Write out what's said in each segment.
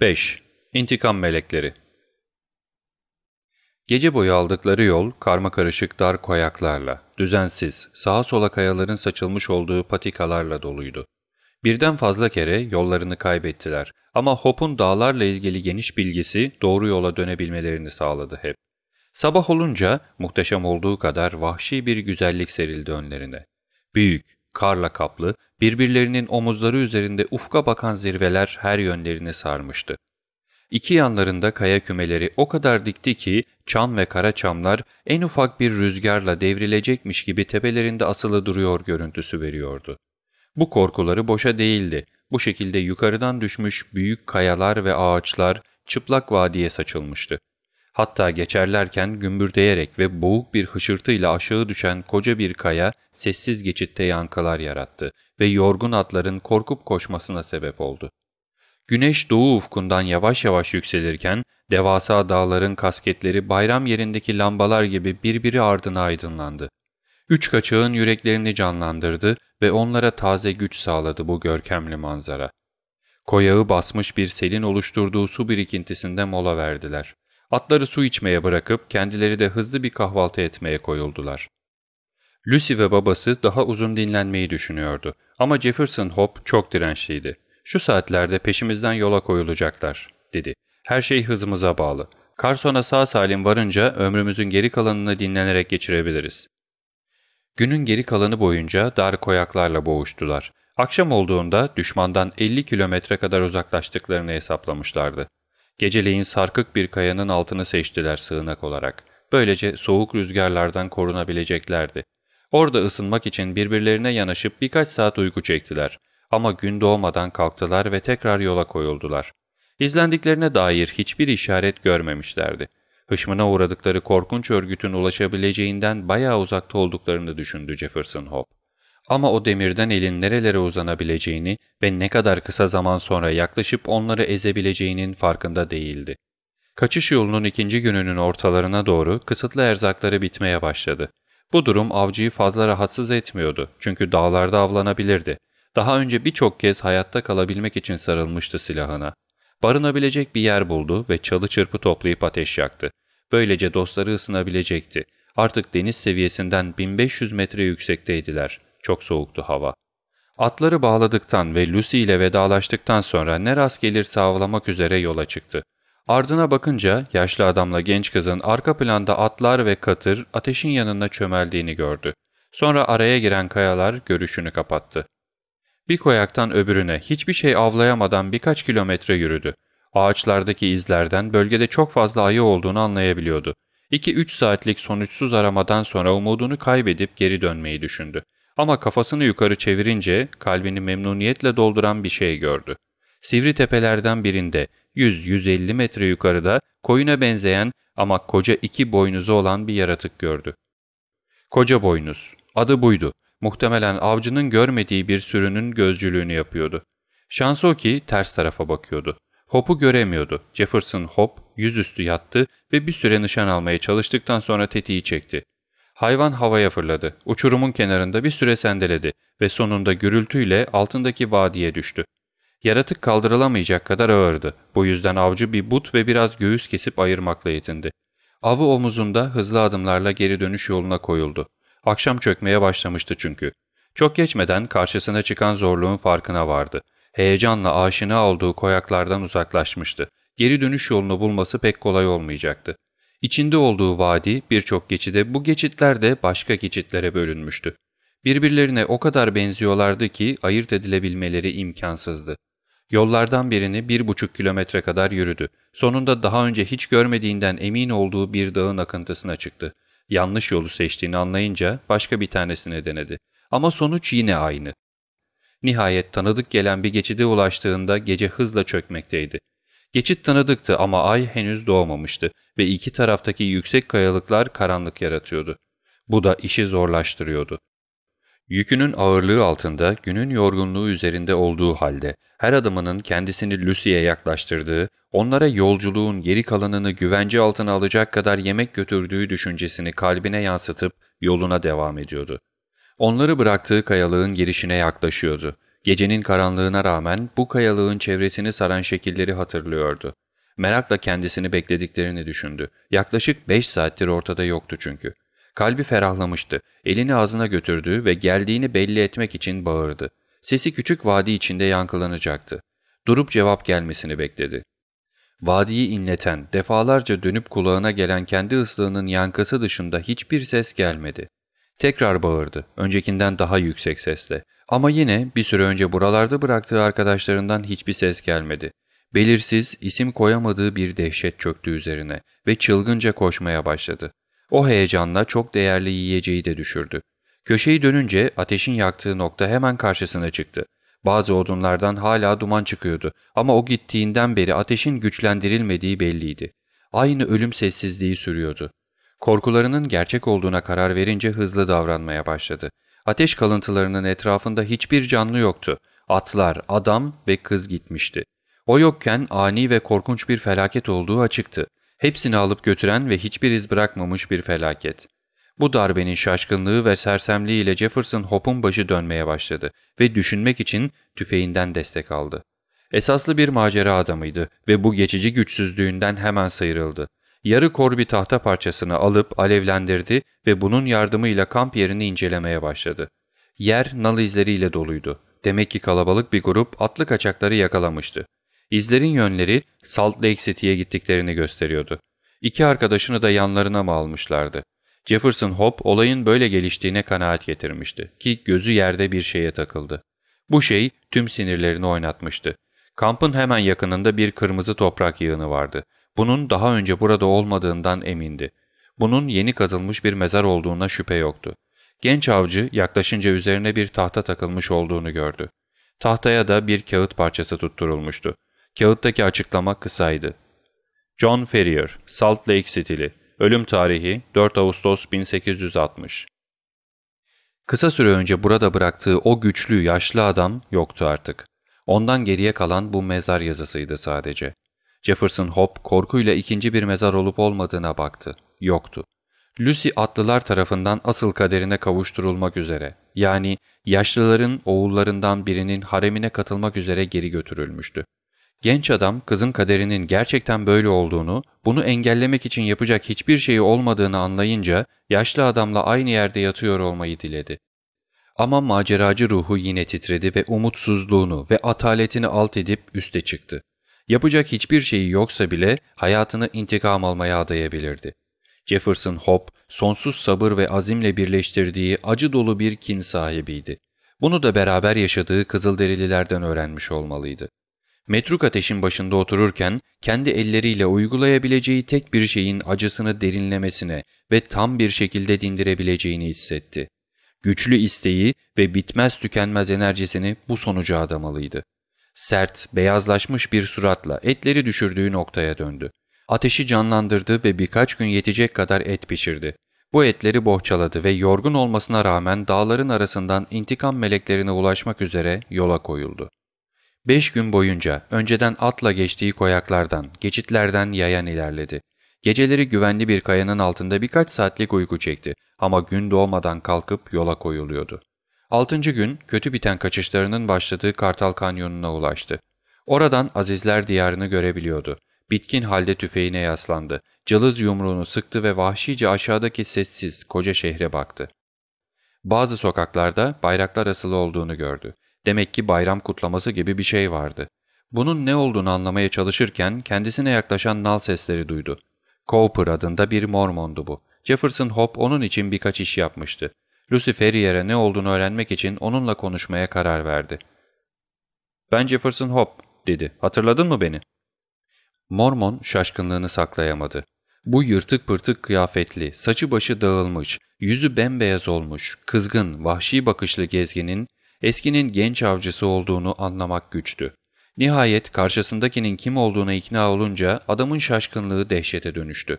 5. İntikam Melekleri Gece boyu aldıkları yol karma karışık dar koyaklarla, düzensiz, sağa sola kayaların saçılmış olduğu patikalarla doluydu. Birden fazla kere yollarını kaybettiler ama Hop'un dağlarla ilgili geniş bilgisi doğru yola dönebilmelerini sağladı hep. Sabah olunca muhteşem olduğu kadar vahşi bir güzellik serildi önlerine. Büyük, karla kaplı, birbirlerinin omuzları üzerinde ufka bakan zirveler her yönlerini sarmıştı. İki yanlarında kaya kümeleri o kadar dikti ki çam ve kara çamlar en ufak bir rüzgarla devrilecekmiş gibi tepelerinde asılı duruyor görüntüsü veriyordu. Bu korkuları boşa değildi. Bu şekilde yukarıdan düşmüş büyük kayalar ve ağaçlar çıplak vadiye saçılmıştı. Hatta geçerlerken gümbürdeyerek ve boğuk bir hışırtıyla aşağı düşen koca bir kaya sessiz geçitte yankılar yarattı ve yorgun atların korkup koşmasına sebep oldu. Güneş doğu ufkundan yavaş yavaş yükselirken devasa dağların kasketleri bayram yerindeki lambalar gibi birbiri ardına aydınlandı. Üç kaçağın yüreklerini canlandırdı ve onlara taze güç sağladı bu görkemli manzara. Koyağı basmış bir selin oluşturduğu su birikintisinde mola verdiler. Atları su içmeye bırakıp kendileri de hızlı bir kahvaltı etmeye koyuldular. Lucy ve babası daha uzun dinlenmeyi düşünüyordu ama Jefferson Hope çok dirençliydi. Şu saatlerde peşimizden yola koyulacaklar, dedi. Her şey hızımıza bağlı. Carson'a sağ salim varınca ömrümüzün geri kalanını dinlenerek geçirebiliriz. Günün geri kalanı boyunca dar koyaklarla boğuştular. Akşam olduğunda düşmandan 50 kilometre kadar uzaklaştıklarını hesaplamışlardı. Geceleyin sarkık bir kayanın altını seçtiler sığınak olarak. Böylece soğuk rüzgarlardan korunabileceklerdi. Orada ısınmak için birbirlerine yanaşıp birkaç saat uyku çektiler. Ama gün doğmadan kalktılar ve tekrar yola koyuldular. İzlendiklerine dair hiçbir işaret görmemişlerdi. Hışmına uğradıkları korkunç örgütün ulaşabileceğinden bayağı uzakta olduklarını düşündü Jefferson Hope. Ama o demirden elin nerelere uzanabileceğini ve ne kadar kısa zaman sonra yaklaşıp onları ezebileceğinin farkında değildi. Kaçış yolunun ikinci gününün ortalarına doğru kısıtlı erzakları bitmeye başladı. Bu durum avcıyı fazla rahatsız etmiyordu çünkü dağlarda avlanabilirdi. Daha önce birçok kez hayatta kalabilmek için sarılmıştı silahına. Barınabilecek bir yer buldu ve çalı çırpı toplayıp ateş yaktı. Böylece dostları ısınabilecekti. Artık deniz seviyesinden 1500 metre yüksekteydiler. Çok soğuktu hava. Atları bağladıktan ve Lucy ile vedalaştıktan sonra ne rast gelir savlamak üzere yola çıktı. Ardına bakınca yaşlı adamla genç kızın arka planda atlar ve katır ateşin yanına çömeldiğini gördü. Sonra araya giren kayalar görüşünü kapattı. Bir koyaktan öbürüne hiçbir şey avlayamadan birkaç kilometre yürüdü. Ağaçlardaki izlerden bölgede çok fazla ayı olduğunu anlayabiliyordu. 2-3 saatlik sonuçsuz aramadan sonra umudunu kaybedip geri dönmeyi düşündü. Ama kafasını yukarı çevirince kalbini memnuniyetle dolduran bir şey gördü. Sivri tepelerden birinde 100-150 metre yukarıda koyuna benzeyen ama koca iki boynuzu olan bir yaratık gördü. Koca boynuz, adı buydu. Muhtemelen avcının görmediği bir sürünün gözcülüğünü yapıyordu. Şans o ki ters tarafa bakıyordu. Hop'u göremiyordu. Jefferson Hop yüzüstü yattı ve bir süre nişan almaya çalıştıktan sonra tetiği çekti. Hayvan havaya fırladı. Uçurumun kenarında bir süre sendeledi ve sonunda gürültüyle altındaki vadiye düştü. Yaratık kaldırılamayacak kadar ağırdı. Bu yüzden avcı bir but ve biraz göğüs kesip ayırmakla yetindi. Avı omuzunda hızlı adımlarla geri dönüş yoluna koyuldu. Akşam çökmeye başlamıştı çünkü. Çok geçmeden karşısına çıkan zorluğun farkına vardı. Heyecanla aşina olduğu koyaklardan uzaklaşmıştı. Geri dönüş yolunu bulması pek kolay olmayacaktı. İçinde olduğu vadi birçok geçide bu geçitler de başka geçitlere bölünmüştü. Birbirlerine o kadar benziyorlardı ki ayırt edilebilmeleri imkansızdı. Yollardan birini bir buçuk kilometre kadar yürüdü. Sonunda daha önce hiç görmediğinden emin olduğu bir dağın akıntısına çıktı. Yanlış yolu seçtiğini anlayınca başka bir tanesini denedi. Ama sonuç yine aynı. Nihayet tanıdık gelen bir geçide ulaştığında gece hızla çökmekteydi. Geçit tanıdıktı ama ay henüz doğmamıştı ve iki taraftaki yüksek kayalıklar karanlık yaratıyordu. Bu da işi zorlaştırıyordu. Yükünün ağırlığı altında, günün yorgunluğu üzerinde olduğu halde her adımının kendisini Lucy'ye yaklaştırdığı, onlara yolculuğun geri kalanını güvence altına alacak kadar yemek götürdüğü düşüncesini kalbine yansıtıp yoluna devam ediyordu. Onları bıraktığı kayalığın girişine yaklaşıyordu. Gecenin karanlığına rağmen bu kayalığın çevresini saran şekilleri hatırlıyordu. Merakla kendisini beklediklerini düşündü. Yaklaşık beş saattir ortada yoktu çünkü. Kalbi ferahlamıştı. Elini ağzına götürdü ve geldiğini belli etmek için bağırdı. Sesi küçük vadi içinde yankılanacaktı. Durup cevap gelmesini bekledi. Vadiyi inleten, defalarca dönüp kulağına gelen kendi ıslığının yankısı dışında hiçbir ses gelmedi. Tekrar bağırdı, öncekinden daha yüksek sesle. Ama yine bir süre önce buralarda bıraktığı arkadaşlarından hiçbir ses gelmedi. Belirsiz, isim koyamadığı bir dehşet çöktü üzerine ve çılgınca koşmaya başladı. O heyecanla çok değerli yiyeceği de düşürdü. Köşeyi dönünce ateşin yaktığı nokta hemen karşısına çıktı. Bazı odunlardan hala duman çıkıyordu ama o gittiğinden beri ateşin güçlendirilmediği belliydi. Aynı ölüm sessizliği sürüyordu. Korkularının gerçek olduğuna karar verince hızlı davranmaya başladı. Ateş kalıntılarının etrafında hiçbir canlı yoktu. Atlar, adam ve kız gitmişti. O yokken ani ve korkunç bir felaket olduğu açıktı. Hepsini alıp götüren ve hiçbir iz bırakmamış bir felaket. Bu darbenin şaşkınlığı ve sersemliğiyle Jefferson hopun başı dönmeye başladı ve düşünmek için tüfeğinden destek aldı. Esaslı bir macera adamıydı ve bu geçici güçsüzlüğünden hemen sıyrıldı. Yarı kor bir tahta parçasını alıp alevlendirdi ve bunun yardımıyla kamp yerini incelemeye başladı. Yer nal izleriyle doluydu. Demek ki kalabalık bir grup atlı kaçakları yakalamıştı. İzlerin yönleri Salt Lake City'ye gittiklerini gösteriyordu. İki arkadaşını da yanlarına mı almışlardı? Jefferson Hop olayın böyle geliştiğine kanaat getirmişti ki gözü yerde bir şeye takıldı. Bu şey tüm sinirlerini oynatmıştı. Kampın hemen yakınında bir kırmızı toprak yığını vardı. Bunun daha önce burada olmadığından emindi. Bunun yeni kazılmış bir mezar olduğuna şüphe yoktu. Genç avcı yaklaşınca üzerine bir tahta takılmış olduğunu gördü. Tahtaya da bir kağıt parçası tutturulmuştu. Kağıttaki açıklama kısaydı. John Ferrier, Salt Lake City'li. Ölüm tarihi 4 Ağustos 1860. Kısa süre önce burada bıraktığı o güçlü yaşlı adam yoktu artık. Ondan geriye kalan bu mezar yazısıydı sadece. Jefferson Hope korkuyla ikinci bir mezar olup olmadığına baktı. Yoktu. Lucy atlılar tarafından asıl kaderine kavuşturulmak üzere, yani yaşlıların oğullarından birinin haremine katılmak üzere geri götürülmüştü. Genç adam kızın kaderinin gerçekten böyle olduğunu, bunu engellemek için yapacak hiçbir şeyi olmadığını anlayınca yaşlı adamla aynı yerde yatıyor olmayı diledi. Ama maceracı ruhu yine titredi ve umutsuzluğunu ve ataletini alt edip üste çıktı. Yapacak hiçbir şeyi yoksa bile hayatını intikam almaya adayabilirdi. Jefferson Hope, sonsuz sabır ve azimle birleştirdiği acı dolu bir kin sahibiydi. Bunu da beraber yaşadığı Kızılderililerden öğrenmiş olmalıydı. Metruk ateşin başında otururken kendi elleriyle uygulayabileceği tek bir şeyin acısını derinlemesine ve tam bir şekilde dindirebileceğini hissetti. Güçlü isteği ve bitmez tükenmez enerjisini bu sonuca adamalıydı. Sert, beyazlaşmış bir suratla etleri düşürdüğü noktaya döndü. Ateşi canlandırdı ve birkaç gün yetecek kadar et pişirdi. Bu etleri bohçaladı ve yorgun olmasına rağmen dağların arasından intikam meleklerine ulaşmak üzere yola koyuldu. Beş gün boyunca önceden atla geçtiği koyaklardan, geçitlerden yayan ilerledi. Geceleri güvenli bir kayanın altında birkaç saatlik uyku çekti ama gün doğmadan kalkıp yola koyuluyordu. Altıncı gün kötü biten kaçışlarının başladığı Kartal Kanyonu'na ulaştı. Oradan Azizler Diyarı'nı görebiliyordu. Bitkin halde tüfeğine yaslandı. Cılız yumruğunu sıktı ve vahşice aşağıdaki sessiz koca şehre baktı. Bazı sokaklarda bayraklar asılı olduğunu gördü. Demek ki bayram kutlaması gibi bir şey vardı. Bunun ne olduğunu anlamaya çalışırken kendisine yaklaşan nal sesleri duydu. Cooper adında bir mormondu bu. Jefferson Hope onun için birkaç iş yapmıştı. Lucy Ferrier'e ne olduğunu öğrenmek için onunla konuşmaya karar verdi. ''Ben Jefferson Hope'' dedi. ''Hatırladın mı beni?'' Mormon şaşkınlığını saklayamadı. Bu yırtık pırtık kıyafetli, saçı başı dağılmış, yüzü bembeyaz olmuş, kızgın, vahşi bakışlı gezginin Eskinin genç avcısı olduğunu anlamak güçtü. Nihayet karşısındakinin kim olduğuna ikna olunca adamın şaşkınlığı dehşete dönüştü.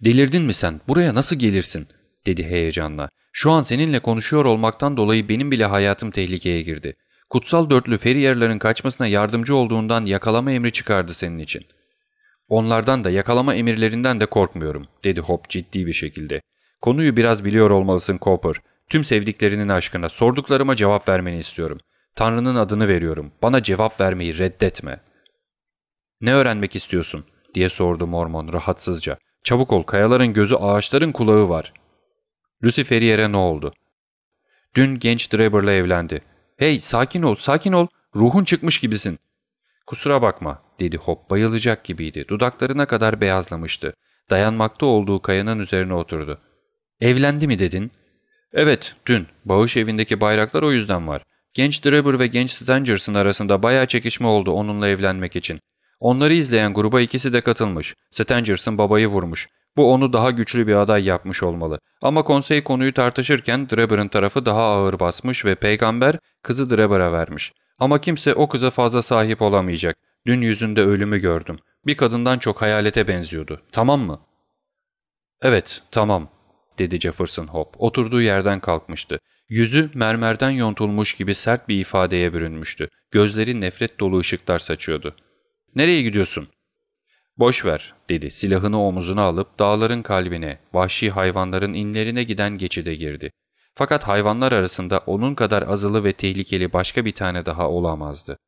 ''Delirdin mi sen? Buraya nasıl gelirsin?'' dedi heyecanla. ''Şu an seninle konuşuyor olmaktan dolayı benim bile hayatım tehlikeye girdi. Kutsal dörtlü feriyerlerin kaçmasına yardımcı olduğundan yakalama emri çıkardı senin için.'' ''Onlardan da yakalama emirlerinden de korkmuyorum.'' dedi Hop ciddi bir şekilde. ''Konuyu biraz biliyor olmalısın Cooper. Tüm sevdiklerinin aşkına sorduklarıma cevap vermeni istiyorum. Tanrı'nın adını veriyorum. Bana cevap vermeyi reddetme. Ne öğrenmek istiyorsun? diye sordu Mormon rahatsızca. Çabuk ol kayaların gözü ağaçların kulağı var. Lucy Ferrier'e ne oldu? Dün genç Dreber'la evlendi. Hey sakin ol sakin ol ruhun çıkmış gibisin. Kusura bakma dedi Hop bayılacak gibiydi. Dudaklarına kadar beyazlamıştı. Dayanmakta olduğu kayanın üzerine oturdu. Evlendi mi dedin? Evet, dün. Bağış evindeki bayraklar o yüzden var. Genç Drebber ve genç Stangerson arasında bayağı çekişme oldu onunla evlenmek için. Onları izleyen gruba ikisi de katılmış. Stangerson babayı vurmuş. Bu onu daha güçlü bir aday yapmış olmalı. Ama konsey konuyu tartışırken Drebber'ın tarafı daha ağır basmış ve peygamber kızı Drebber'a vermiş. Ama kimse o kıza fazla sahip olamayacak. Dün yüzünde ölümü gördüm. Bir kadından çok hayalete benziyordu. Tamam mı? Evet, tamam dedi Jefferson Hope. Oturduğu yerden kalkmıştı. Yüzü mermerden yontulmuş gibi sert bir ifadeye bürünmüştü. Gözleri nefret dolu ışıklar saçıyordu. ''Nereye gidiyorsun?'' ''Boş ver'' dedi. Silahını omuzuna alıp dağların kalbine, vahşi hayvanların inlerine giden geçide girdi. Fakat hayvanlar arasında onun kadar azılı ve tehlikeli başka bir tane daha olamazdı.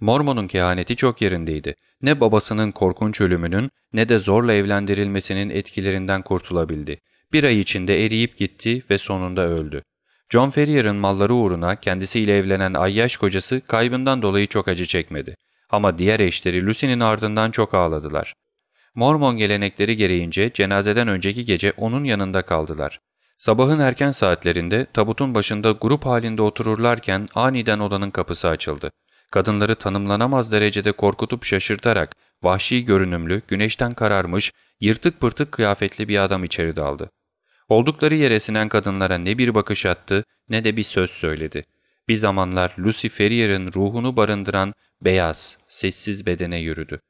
Mormon'un kehaneti çok yerindeydi. Ne babasının korkunç ölümünün ne de zorla evlendirilmesinin etkilerinden kurtulabildi bir ay içinde eriyip gitti ve sonunda öldü. John Ferrier'ın malları uğruna kendisiyle evlenen ayyaş kocası kaybından dolayı çok acı çekmedi. Ama diğer eşleri Lucy'nin ardından çok ağladılar. Mormon gelenekleri gereğince cenazeden önceki gece onun yanında kaldılar. Sabahın erken saatlerinde tabutun başında grup halinde otururlarken aniden odanın kapısı açıldı. Kadınları tanımlanamaz derecede korkutup şaşırtarak vahşi görünümlü, güneşten kararmış, yırtık pırtık kıyafetli bir adam içeri daldı. Oldukları yere sinen kadınlara ne bir bakış attı ne de bir söz söyledi. Bir zamanlar Lucy Ferrier'in ruhunu barındıran beyaz, sessiz bedene yürüdü.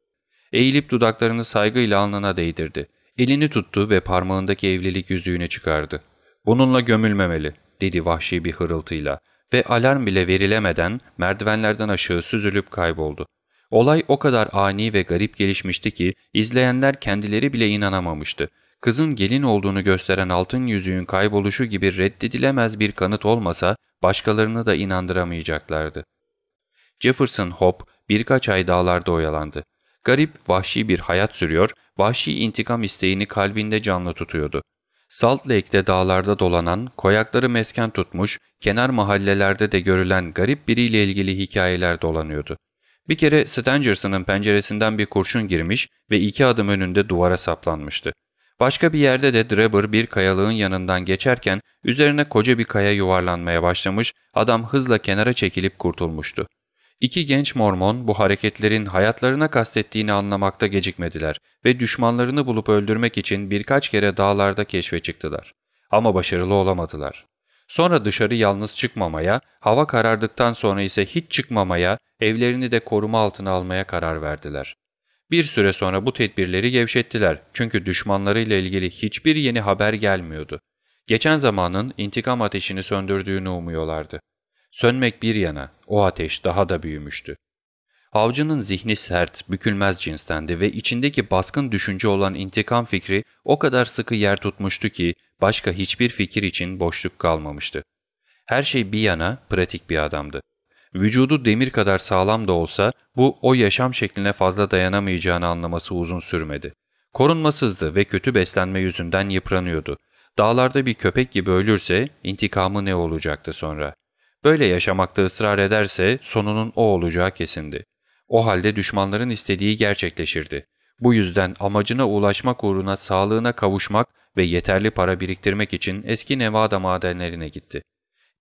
Eğilip dudaklarını saygıyla alnına değdirdi. Elini tuttu ve parmağındaki evlilik yüzüğünü çıkardı. ''Bununla gömülmemeli.'' dedi vahşi bir hırıltıyla ve alarm bile verilemeden merdivenlerden aşağı süzülüp kayboldu. Olay o kadar ani ve garip gelişmişti ki izleyenler kendileri bile inanamamıştı kızın gelin olduğunu gösteren altın yüzüğün kayboluşu gibi reddedilemez bir kanıt olmasa başkalarını da inandıramayacaklardı. Jefferson Hope birkaç ay dağlarda oyalandı. Garip, vahşi bir hayat sürüyor, vahşi intikam isteğini kalbinde canlı tutuyordu. Salt Lake'de dağlarda dolanan, koyakları mesken tutmuş, kenar mahallelerde de görülen garip biriyle ilgili hikayeler dolanıyordu. Bir kere Stangerson'ın penceresinden bir kurşun girmiş ve iki adım önünde duvara saplanmıştı. Başka bir yerde de Drebber bir kayalığın yanından geçerken üzerine koca bir kaya yuvarlanmaya başlamış, adam hızla kenara çekilip kurtulmuştu. İki genç mormon bu hareketlerin hayatlarına kastettiğini anlamakta gecikmediler ve düşmanlarını bulup öldürmek için birkaç kere dağlarda keşfe çıktılar. Ama başarılı olamadılar. Sonra dışarı yalnız çıkmamaya, hava karardıktan sonra ise hiç çıkmamaya, evlerini de koruma altına almaya karar verdiler. Bir süre sonra bu tedbirleri gevşettiler çünkü düşmanlarıyla ilgili hiçbir yeni haber gelmiyordu. Geçen zamanın intikam ateşini söndürdüğünü umuyorlardı. Sönmek bir yana, o ateş daha da büyümüştü. Avcının zihni sert, bükülmez cinstendi ve içindeki baskın düşünce olan intikam fikri o kadar sıkı yer tutmuştu ki başka hiçbir fikir için boşluk kalmamıştı. Her şey bir yana pratik bir adamdı. Vücudu demir kadar sağlam da olsa bu o yaşam şekline fazla dayanamayacağını anlaması uzun sürmedi. Korunmasızdı ve kötü beslenme yüzünden yıpranıyordu. Dağlarda bir köpek gibi ölürse intikamı ne olacaktı sonra? Böyle yaşamakta ısrar ederse sonunun o olacağı kesindi. O halde düşmanların istediği gerçekleşirdi. Bu yüzden amacına ulaşmak uğruna sağlığına kavuşmak ve yeterli para biriktirmek için eski Nevada madenlerine gitti.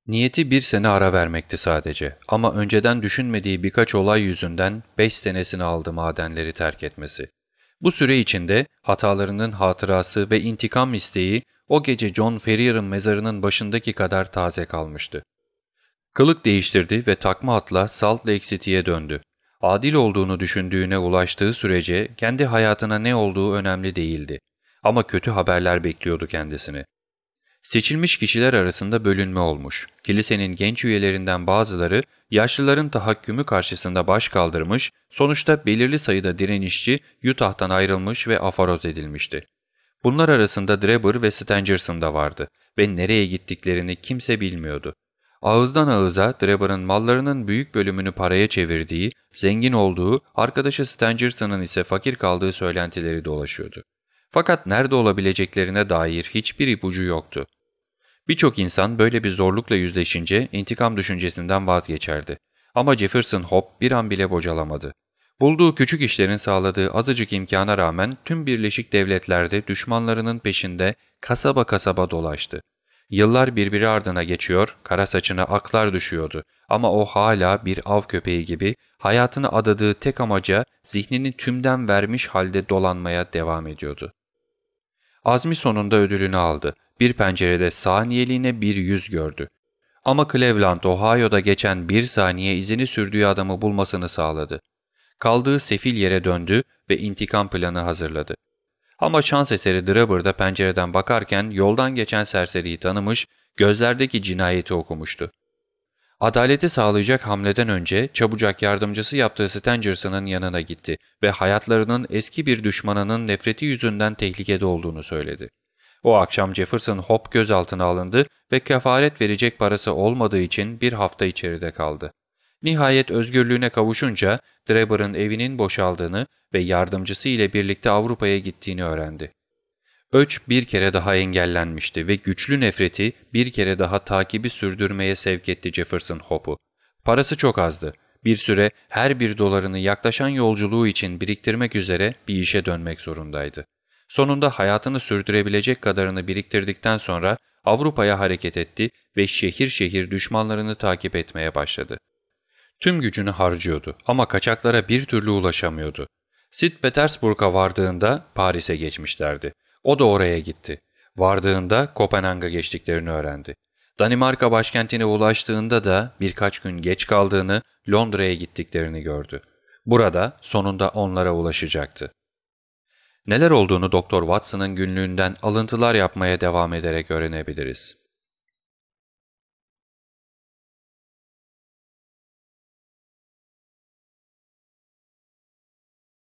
Niyeti bir sene ara vermekti sadece ama önceden düşünmediği birkaç olay yüzünden 5 senesini aldı madenleri terk etmesi. Bu süre içinde hatalarının hatırası ve intikam isteği o gece John Ferrier'ın mezarının başındaki kadar taze kalmıştı. Kılık değiştirdi ve takma atla Salt Lake City'ye döndü. Adil olduğunu düşündüğüne ulaştığı sürece kendi hayatına ne olduğu önemli değildi. Ama kötü haberler bekliyordu kendisini. Seçilmiş kişiler arasında bölünme olmuş. Kilisenin genç üyelerinden bazıları yaşlıların tahakkümü karşısında baş kaldırmış, sonuçta belirli sayıda direnişçi Utah'tan ayrılmış ve afaroz edilmişti. Bunlar arasında Drebber ve Stangerson da vardı ve nereye gittiklerini kimse bilmiyordu. Ağızdan ağıza Drebber'ın mallarının büyük bölümünü paraya çevirdiği, zengin olduğu, arkadaşı Stangerson'ın ise fakir kaldığı söylentileri dolaşıyordu. Fakat nerede olabileceklerine dair hiçbir ipucu yoktu. Birçok insan böyle bir zorlukla yüzleşince intikam düşüncesinden vazgeçerdi. Ama Jefferson Hop bir an bile bocalamadı. Bulduğu küçük işlerin sağladığı azıcık imkana rağmen tüm Birleşik Devletler'de düşmanlarının peşinde kasaba kasaba dolaştı. Yıllar birbiri ardına geçiyor, kara saçına aklar düşüyordu ama o hala bir av köpeği gibi hayatını adadığı tek amaca zihnini tümden vermiş halde dolanmaya devam ediyordu. Azmi sonunda ödülünü aldı bir pencerede saniyeliğine bir yüz gördü. Ama Cleveland, Ohio'da geçen bir saniye izini sürdüğü adamı bulmasını sağladı. Kaldığı sefil yere döndü ve intikam planı hazırladı. Ama şans eseri Drebber'da pencereden bakarken yoldan geçen serseriyi tanımış, gözlerdeki cinayeti okumuştu. Adaleti sağlayacak hamleden önce çabucak yardımcısı yaptığı Stangerson'ın yanına gitti ve hayatlarının eski bir düşmanının nefreti yüzünden tehlikede olduğunu söyledi. O akşam Jefferson Hop gözaltına alındı ve kefaret verecek parası olmadığı için bir hafta içeride kaldı. Nihayet özgürlüğüne kavuşunca Dreber'ın evinin boşaldığını ve yardımcısı ile birlikte Avrupa'ya gittiğini öğrendi. Öç bir kere daha engellenmişti ve güçlü nefreti bir kere daha takibi sürdürmeye sevk etti Jefferson Hope'u. Parası çok azdı. Bir süre her bir dolarını yaklaşan yolculuğu için biriktirmek üzere bir işe dönmek zorundaydı. Sonunda hayatını sürdürebilecek kadarını biriktirdikten sonra Avrupa'ya hareket etti ve şehir şehir düşmanlarını takip etmeye başladı. Tüm gücünü harcıyordu ama kaçaklara bir türlü ulaşamıyordu. Sid Petersburg'a vardığında Paris'e geçmişlerdi. O da oraya gitti. Vardığında Kopenhag'a geçtiklerini öğrendi. Danimarka başkentine ulaştığında da birkaç gün geç kaldığını, Londra'ya gittiklerini gördü. Burada sonunda onlara ulaşacaktı. Neler olduğunu Doktor Watson'ın günlüğünden alıntılar yapmaya devam ederek öğrenebiliriz.